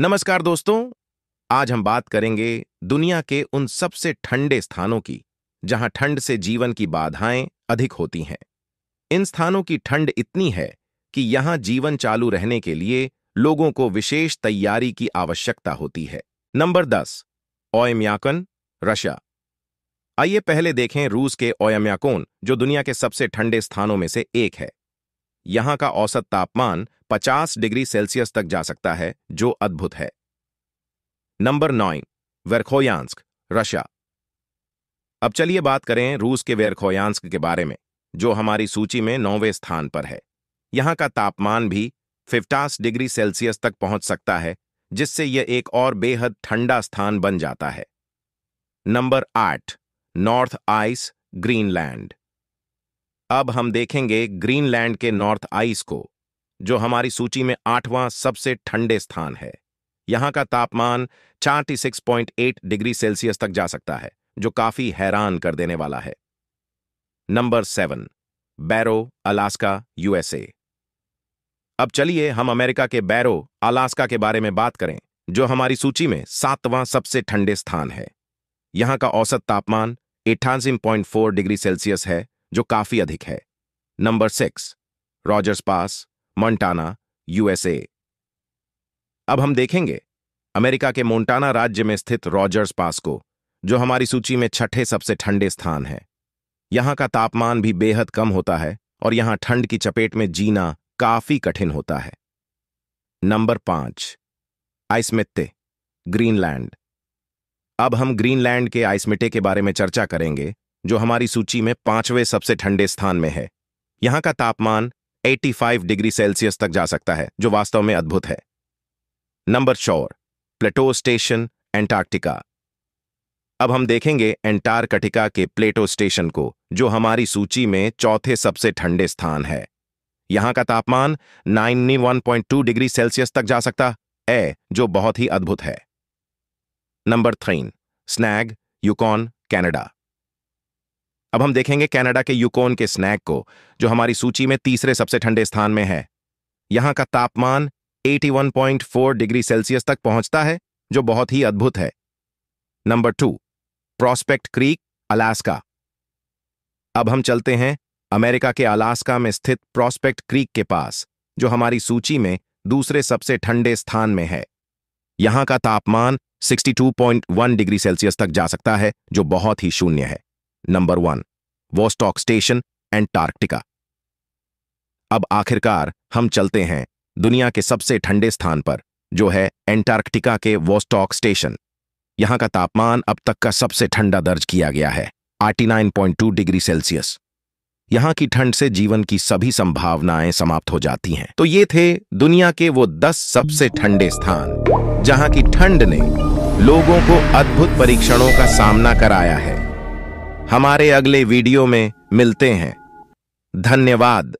नमस्कार दोस्तों आज हम बात करेंगे दुनिया के उन सबसे ठंडे स्थानों की जहां ठंड से जीवन की बाधाएं अधिक होती हैं इन स्थानों की ठंड इतनी है कि यहां जीवन चालू रहने के लिए लोगों को विशेष तैयारी की आवश्यकता होती है नंबर दस ओयम्याकन रशिया आइए पहले देखें रूस के ओयम्याकोन जो दुनिया के सबसे ठंडे स्थानों में से एक है यहां का औसत तापमान 50 डिग्री सेल्सियस तक जा सकता है जो अद्भुत है नंबर नाइन वेरखोयांस्क रशिया अब चलिए बात करें रूस के वेरखोयांस्क के बारे में जो हमारी सूची में नौवें स्थान पर है यहां का तापमान भी फिफ्टास डिग्री सेल्सियस तक पहुंच सकता है जिससे यह एक और बेहद ठंडा स्थान बन जाता है नंबर आठ नॉर्थ आइस ग्रीनलैंड अब हम देखेंगे ग्रीनलैंड के नॉर्थ आइस को जो हमारी सूची में आठवां सबसे ठंडे स्थान है यहां का तापमान 46.8 डिग्री सेल्सियस तक जा सकता है जो काफी हैरान कर देने वाला है number seven Barrow Alaska USA अब चलिए हम अमेरिका के बैरो अलास्का के बारे में बात करें जो हमारी सूची में सातवां सबसे ठंडे स्थान है यहां का औसत तापमान 88.4 डिग्री सेल्सियस है जो काफी अधिक है number six Rogers Pass Montana USA अब हम देखेंगे अमेरिका के मोन्टाना राज्य में स्थित रॉजर्स पास को जो हमारी सूची में छठे सबसे ठंडे स्थान है यहां का तापमान भी बेहद कम होता है और यहां ठंड की चपेट में जीना काफी कठिन होता है नंबर पांच आइसमित्ते ग्रीनलैंड अब हम ग्रीनलैंड के आइसमिटे के बारे में चर्चा करेंगे जो हमारी सूची में पांचवें सबसे ठंडे स्थान में है यहां का तापमान 85 डिग्री सेल्सियस तक जा सकता है जो वास्तव में अद्भुत है नंबर चौर प्लेटो स्टेशन एंटार्क्टिका अब हम देखेंगे एंटार्कटिका के प्लेटो स्टेशन को जो हमारी सूची में चौथे सबसे ठंडे स्थान है यहां का तापमान 91.2 डिग्री सेल्सियस तक जा सकता है जो बहुत ही अद्भुत है number three Snag Yukon Canada अब हम देखेंगे कनाडा के यूकोन के स्नैक को जो हमारी सूची में तीसरे सबसे ठंडे स्थान में है यहाँ का तापमान 81.4 डिग्री सेल्सियस तक पहुंचता है जो बहुत ही अद्भुत है number two Prospect Creek Alaska अब हम चलते हैं अमेरिका के अलास्का में स्थित प्रॉस्पेक्ट क्रीक के पास जो हमारी सूची में दूसरे सबसे ठंडे स्थान में है यहां का तापमान 62.1 डिग्री सेल्सियस तक जा सकता है जो बहुत ही शून्य है number one Vostok Station Antarctica अब आखिरकार हम चलते हैं दुनिया के सबसे ठंडे स्थान पर जो है एंटार्क्टिका के वोस्टॉक स्टेशन यहां का तापमान अब तक का सबसे ठंडा दर्ज किया गया है 89.2 डिग्री सेल्सियस यहां की ठंड से जीवन की सभी संभावनाएं समाप्त हो जाती हैं तो ये थे दुनिया के वो 10 सबसे ठंडे स्थान जहां की ठंड ने लोगों को अद्भुत परीक्षणों का सामना कराया है हमारे अगले वीडियो में मिलते हैं धन्यवाद